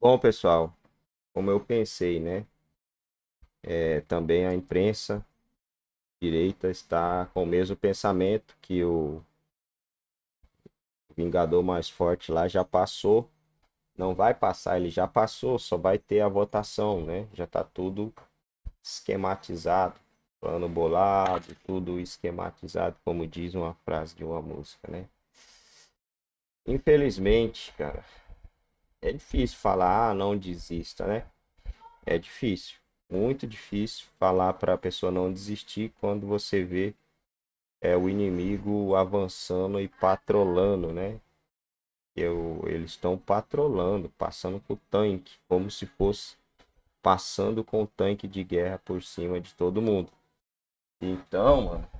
Bom, pessoal, como eu pensei, né? É, também a imprensa direita está com o mesmo pensamento que o Vingador mais forte lá já passou. Não vai passar, ele já passou, só vai ter a votação, né? Já tá tudo esquematizado, plano bolado, tudo esquematizado, como diz uma frase de uma música, né? Infelizmente, cara, é difícil falar, ah, não desista, né? É difícil, muito difícil falar para a pessoa não desistir quando você vê é, o inimigo avançando e patrolando, né? Eu, eles estão patrolando, passando com o tanque, como se fosse passando com o tanque de guerra por cima de todo mundo. Então, mano,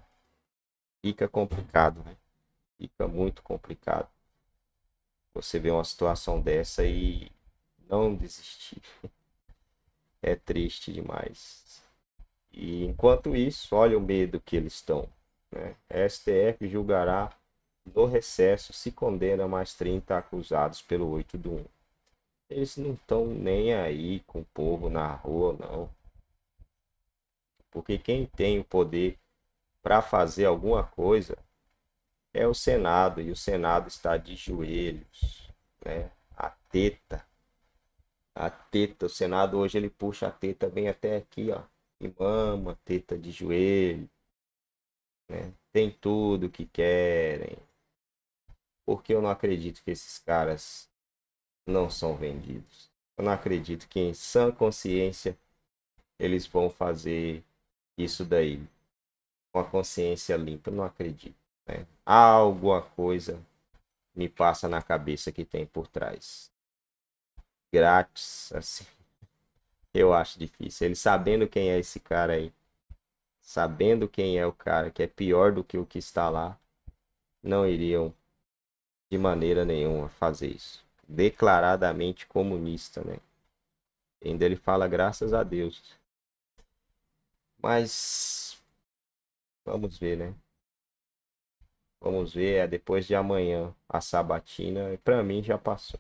fica complicado, né? Fica muito complicado você vê uma situação dessa e não desistir. É triste demais. E enquanto isso, olha o medo que eles estão. Né? STF julgará no recesso se condena mais 30 acusados pelo 8 do 1. Eles não estão nem aí com o povo na rua, não. Porque quem tem o poder para fazer alguma coisa é o Senado, e o Senado está de joelhos, né? A teta. A teta, o Senado hoje ele puxa a teta bem até aqui, ó. E mama, teta de joelho. Né? Tem tudo que querem. Porque eu não acredito que esses caras não são vendidos. Eu não acredito que em sã consciência eles vão fazer isso daí. Com a consciência limpa, eu não acredito. Né? Alguma coisa me passa na cabeça que tem por trás. Grátis, assim. Eu acho difícil. Ele sabendo quem é esse cara aí, sabendo quem é o cara que é pior do que o que está lá, não iriam de maneira nenhuma fazer isso. Declaradamente comunista, né? Ainda ele fala graças a Deus. Mas vamos ver, né? Vamos ver, é depois de amanhã a sabatina. E para mim já passou.